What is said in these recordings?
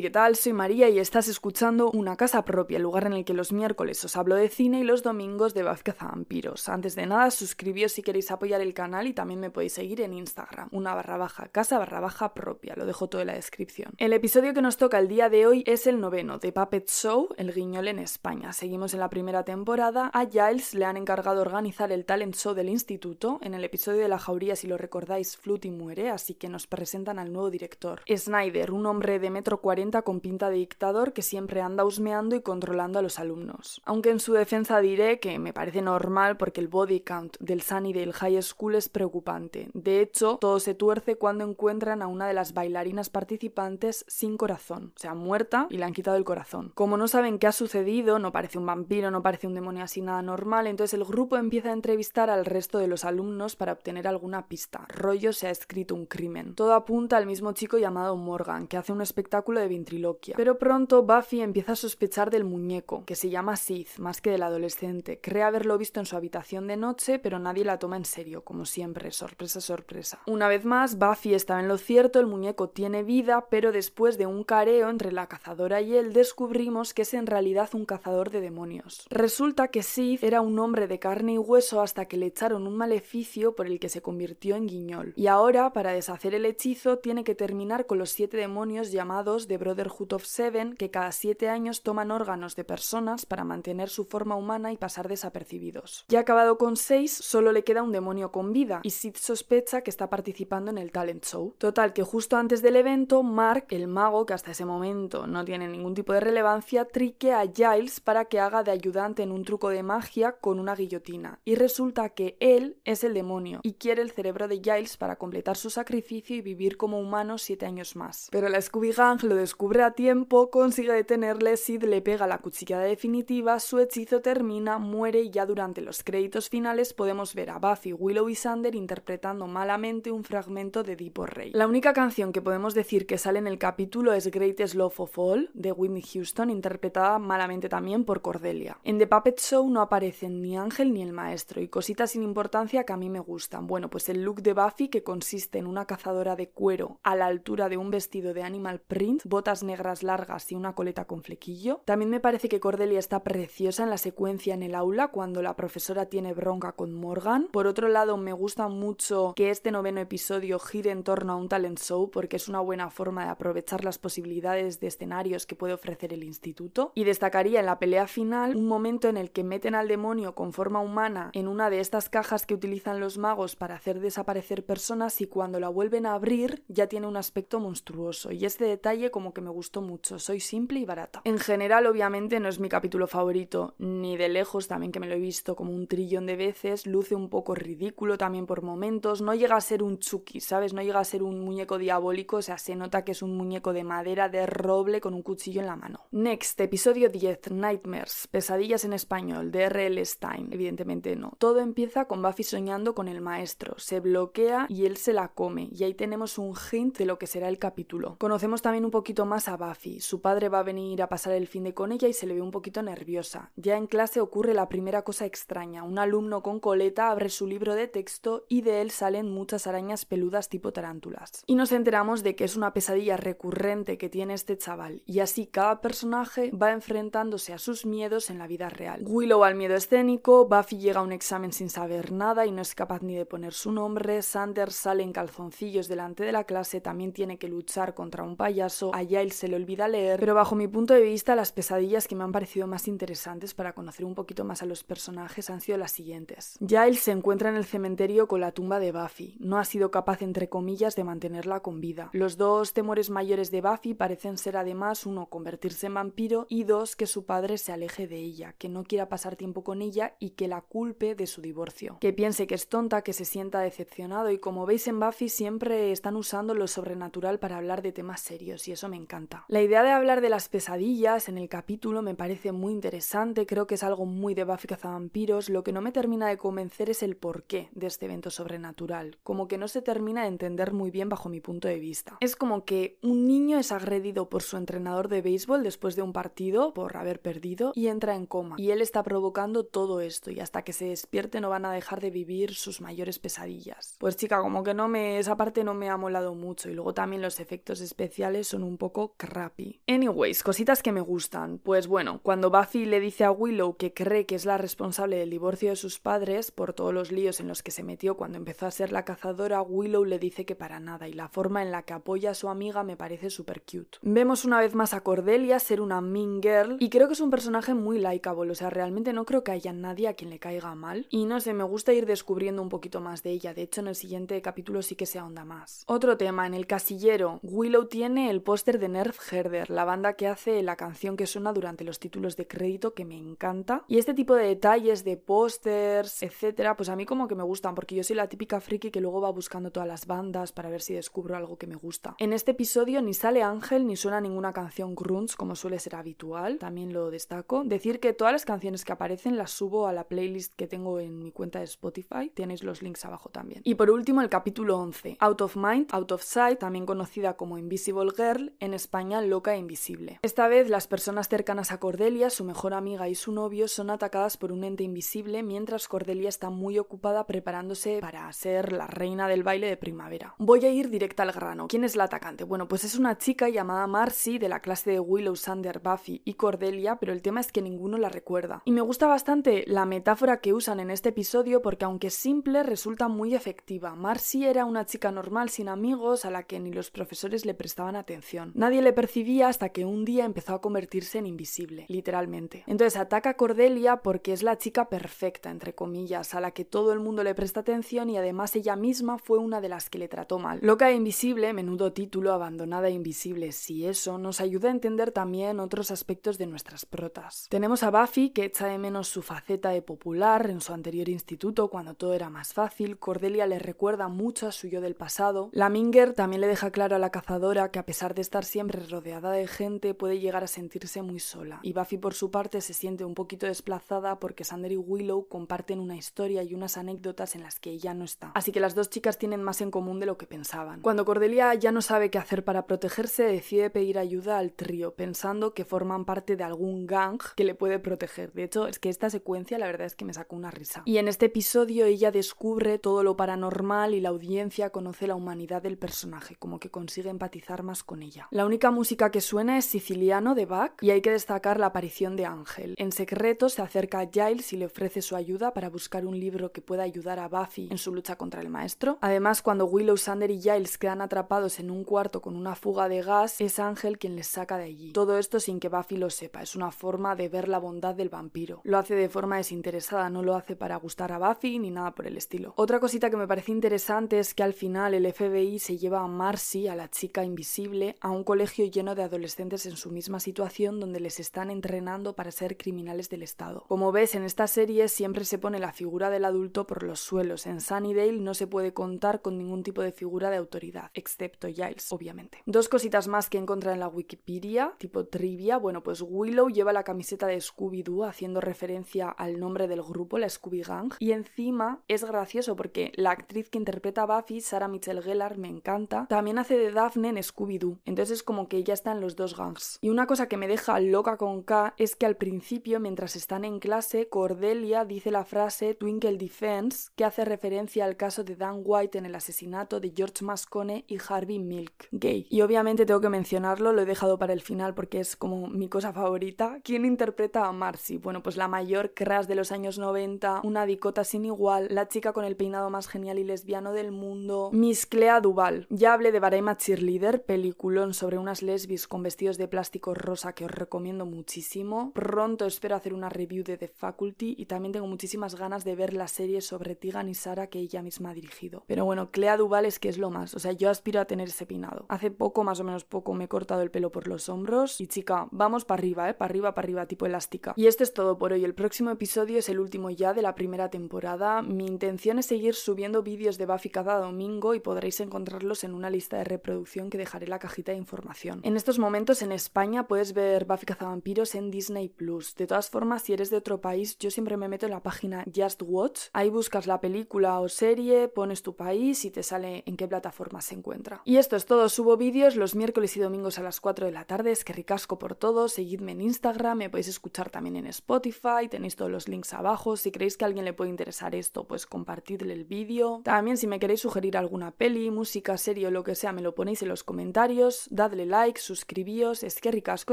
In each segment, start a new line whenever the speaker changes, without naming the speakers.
¿qué tal? Soy María y estás escuchando Una Casa Propia, el lugar en el que los miércoles os hablo de cine y los domingos de Vázquez Vampiros. Antes de nada, suscribíos si queréis apoyar el canal y también me podéis seguir en Instagram, una barra baja, casa barra baja propia, lo dejo todo en la descripción. El episodio que nos toca el día de hoy es el noveno, de Puppet Show, El Guiñol en España. Seguimos en la primera temporada, a Giles le han encargado organizar el talent show del instituto, en el episodio de La Jauría, si lo recordáis, y muere, así que nos presentan al nuevo director. Snyder, un hombre de metro con pinta de dictador que siempre anda husmeando y controlando a los alumnos. Aunque en su defensa diré que me parece normal porque el body count del Sunny del High School es preocupante. De hecho, todo se tuerce cuando encuentran a una de las bailarinas participantes sin corazón, o sea, muerta y le han quitado el corazón. Como no saben qué ha sucedido, no parece un vampiro, no parece un demonio así nada normal, entonces el grupo empieza a entrevistar al resto de los alumnos para obtener alguna pista. Rollo se ha escrito un crimen. Todo apunta al mismo chico llamado Morgan, que hace un espectáculo de ventriloquia. Pero pronto Buffy empieza a sospechar del muñeco, que se llama Sith, más que del adolescente. Cree haberlo visto en su habitación de noche, pero nadie la toma en serio, como siempre, sorpresa, sorpresa. Una vez más, Buffy estaba en lo cierto, el muñeco tiene vida, pero después de un careo entre la cazadora y él, descubrimos que es en realidad un cazador de demonios. Resulta que Sith era un hombre de carne y hueso hasta que le echaron un maleficio por el que se convirtió en guiñol. Y ahora, para deshacer el hechizo, tiene que terminar con los siete demonios llamados de Brotherhood of Seven que cada siete años toman órganos de personas para mantener su forma humana y pasar desapercibidos. Ya acabado con seis, solo le queda un demonio con vida y Sid sospecha que está participando en el talent show. Total, que justo antes del evento, Mark, el mago que hasta ese momento no tiene ningún tipo de relevancia, trique a Giles para que haga de ayudante en un truco de magia con una guillotina. Y resulta que él es el demonio y quiere el cerebro de Giles para completar su sacrificio y vivir como humano siete años más. Pero la Scooby Gang lo descubre a tiempo, consigue detenerle, Sid le pega la cuchillada definitiva, su hechizo termina, muere y ya durante los créditos finales podemos ver a Buffy, Willow y Sander interpretando malamente un fragmento de Deep Rey. La única canción que podemos decir que sale en el capítulo es Greatest Love of All de Whitney Houston, interpretada malamente también por Cordelia. En The Puppet Show no aparecen ni Ángel ni el maestro y cositas sin importancia que a mí me gustan. Bueno, pues el look de Buffy que consiste en una cazadora de cuero a la altura de un vestido de Animal Print botas negras largas y una coleta con flequillo. También me parece que Cordelia está preciosa en la secuencia en el aula cuando la profesora tiene bronca con Morgan. Por otro lado, me gusta mucho que este noveno episodio gire en torno a un talent show porque es una buena forma de aprovechar las posibilidades de escenarios que puede ofrecer el instituto. Y destacaría en la pelea final un momento en el que meten al demonio con forma humana en una de estas cajas que utilizan los magos para hacer desaparecer personas y cuando la vuelven a abrir ya tiene un aspecto monstruoso. Y este detalle como que me gustó mucho, soy simple y barata. En general, obviamente, no es mi capítulo favorito, ni de lejos también que me lo he visto como un trillón de veces, luce un poco ridículo también por momentos, no llega a ser un Chucky, ¿sabes? No llega a ser un muñeco diabólico, o sea, se nota que es un muñeco de madera, de roble, con un cuchillo en la mano. Next, episodio 10, Nightmares, pesadillas en español, de R.L. Stein, evidentemente no. Todo empieza con Buffy soñando con el maestro, se bloquea y él se la come, y ahí tenemos un hint de lo que será el capítulo. Conocemos también un poco poquito más a Buffy. Su padre va a venir a pasar el fin de con ella y se le ve un poquito nerviosa. Ya en clase ocurre la primera cosa extraña. Un alumno con coleta abre su libro de texto y de él salen muchas arañas peludas tipo tarántulas. Y nos enteramos de que es una pesadilla recurrente que tiene este chaval. Y así cada personaje va enfrentándose a sus miedos en la vida real. Willow al miedo escénico, Buffy llega a un examen sin saber nada y no es capaz ni de poner su nombre, Sanders sale en calzoncillos delante de la clase, también tiene que luchar contra un payaso, a se le olvida leer, pero bajo mi punto de vista las pesadillas que me han parecido más interesantes para conocer un poquito más a los personajes han sido las siguientes. Giles se encuentra en el cementerio con la tumba de Buffy. No ha sido capaz, entre comillas, de mantenerla con vida. Los dos temores mayores de Buffy parecen ser además uno, convertirse en vampiro y dos, que su padre se aleje de ella, que no quiera pasar tiempo con ella y que la culpe de su divorcio. Que piense que es tonta, que se sienta decepcionado y como veis en Buffy siempre están usando lo sobrenatural para hablar de temas serios y es me encanta. La idea de hablar de las pesadillas en el capítulo me parece muy interesante, creo que es algo muy de Buffy cazavampiros, lo que no me termina de convencer es el porqué de este evento sobrenatural, como que no se termina de entender muy bien bajo mi punto de vista. Es como que un niño es agredido por su entrenador de béisbol después de un partido por haber perdido y entra en coma, y él está provocando todo esto y hasta que se despierte no van a dejar de vivir sus mayores pesadillas. Pues chica, como que no me esa parte no me ha molado mucho y luego también los efectos especiales son un un poco crappy. Anyways, cositas que me gustan. Pues bueno, cuando Buffy le dice a Willow que cree que es la responsable del divorcio de sus padres por todos los líos en los que se metió cuando empezó a ser la cazadora, Willow le dice que para nada y la forma en la que apoya a su amiga me parece súper cute. Vemos una vez más a Cordelia ser una mean girl y creo que es un personaje muy likeable, o sea, realmente no creo que haya nadie a quien le caiga mal y no sé, me gusta ir descubriendo un poquito más de ella, de hecho en el siguiente capítulo sí que se ahonda más. Otro tema, en el casillero, Willow tiene el póster de Nerf Herder, la banda que hace la canción que suena durante los títulos de crédito que me encanta. Y este tipo de detalles de pósters, etcétera, pues a mí como que me gustan porque yo soy la típica friki que luego va buscando todas las bandas para ver si descubro algo que me gusta. En este episodio ni sale Ángel ni suena ninguna canción grunge, como suele ser habitual, también lo destaco. Decir que todas las canciones que aparecen las subo a la playlist que tengo en mi cuenta de Spotify, tenéis los links abajo también. Y por último el capítulo 11, Out of Mind, Out of Sight, también conocida como Invisible Girl, en España Loca e Invisible. Esta vez las personas cercanas a Cordelia, su mejor amiga y su novio son atacadas por un ente invisible mientras Cordelia está muy ocupada preparándose para ser la reina del baile de primavera. Voy a ir directa al grano. ¿Quién es la atacante? Bueno, pues es una chica llamada Marcy de la clase de Willow, Sander, Buffy y Cordelia, pero el tema es que ninguno la recuerda. Y me gusta bastante la metáfora que usan en este episodio porque aunque simple resulta muy efectiva. Marcy era una chica normal sin amigos a la que ni los profesores le prestaban atención Nadie le percibía hasta que un día empezó a convertirse en invisible, literalmente. Entonces ataca a Cordelia porque es la chica perfecta, entre comillas, a la que todo el mundo le presta atención y además ella misma fue una de las que le trató mal. Loca e invisible, menudo título, abandonada e invisible, si eso nos ayuda a entender también otros aspectos de nuestras protas. Tenemos a Buffy que echa de menos su faceta de popular en su anterior instituto cuando todo era más fácil, Cordelia le recuerda mucho a su yo del pasado, la Minger también le deja claro a la cazadora que a pesar de estar siempre rodeada de gente puede llegar a sentirse muy sola, y Buffy por su parte se siente un poquito desplazada porque Sander y Willow comparten una historia y unas anécdotas en las que ella no está. Así que las dos chicas tienen más en común de lo que pensaban. Cuando Cordelia ya no sabe qué hacer para protegerse, decide pedir ayuda al trío, pensando que forman parte de algún gang que le puede proteger. De hecho, es que esta secuencia la verdad es que me sacó una risa. Y en este episodio ella descubre todo lo paranormal y la audiencia conoce la humanidad del personaje, como que consigue empatizar más con ella. La única música que suena es siciliano de Bach y hay que destacar la aparición de Ángel. En secreto se acerca a Giles y le ofrece su ayuda para buscar un libro que pueda ayudar a Buffy en su lucha contra el maestro. Además, cuando Willow, Sander y Giles quedan atrapados en un cuarto con una fuga de gas, es Ángel quien les saca de allí. Todo esto sin que Buffy lo sepa, es una forma de ver la bondad del vampiro. Lo hace de forma desinteresada, no lo hace para gustar a Buffy ni nada por el estilo. Otra cosita que me parece interesante es que al final el FBI se lleva a Marcy, a la chica invisible, a un colegio lleno de adolescentes en su misma situación donde les están entrenando para ser criminales del Estado. Como ves, en esta serie siempre se pone la figura del adulto por los suelos. En Sunnydale no se puede contar con ningún tipo de figura de autoridad, excepto Giles, obviamente. Dos cositas más que encontré en la Wikipedia, tipo trivia. Bueno, pues Willow lleva la camiseta de Scooby-Doo haciendo referencia al nombre del grupo, la Scooby Gang. Y encima es gracioso porque la actriz que interpreta a Buffy, Sarah Michelle Gellar, me encanta, también hace de Daphne en Scooby-Doo. Entonces como que ya están los dos gangs. Y una cosa que me deja loca con K es que al principio, mientras están en clase, Cordelia dice la frase Twinkle Defense, que hace referencia al caso de Dan White en el asesinato de George Mascone y Harvey Milk, gay. Y obviamente tengo que mencionarlo, lo he dejado para el final porque es como mi cosa favorita. ¿Quién interpreta a Marcy? Bueno, pues la mayor crash de los años 90, una dicota sin igual, la chica con el peinado más genial y lesbiano del mundo, Miss Clea Duval. Ya hablé de Barema Cheerleader, película sobre unas lesbis con vestidos de plástico rosa que os recomiendo muchísimo. Pronto espero hacer una review de The Faculty y también tengo muchísimas ganas de ver la serie sobre Tigan y Sara que ella misma ha dirigido. Pero bueno, Clea Duval es que es lo más, o sea, yo aspiro a tener ese peinado Hace poco, más o menos poco, me he cortado el pelo por los hombros y chica, vamos para arriba, eh, para arriba, para arriba, tipo elástica. Y esto es todo por hoy. El próximo episodio es el último ya de la primera temporada. Mi intención es seguir subiendo vídeos de Buffy cada domingo y podréis encontrarlos en una lista de reproducción que dejaré la cajita información. En estos momentos en España puedes ver Buffy vampiros en Disney Plus. De todas formas, si eres de otro país, yo siempre me meto en la página Just Watch. Ahí buscas la película o serie, pones tu país y te sale en qué plataforma se encuentra. Y esto es todo. Subo vídeos los miércoles y domingos a las 4 de la tarde. Es que ricasco por todo. Seguidme en Instagram, me podéis escuchar también en Spotify. Tenéis todos los links abajo. Si creéis que a alguien le puede interesar esto, pues compartidle el vídeo. También, si me queréis sugerir alguna peli, música, serie o lo que sea, me lo ponéis en los comentarios dadle like, suscribíos, es que ricasco,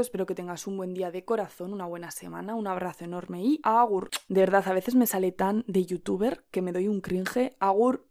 espero que tengas un buen día de corazón, una buena semana, un abrazo enorme y agur. De verdad, a veces me sale tan de youtuber que me doy un cringe, agur.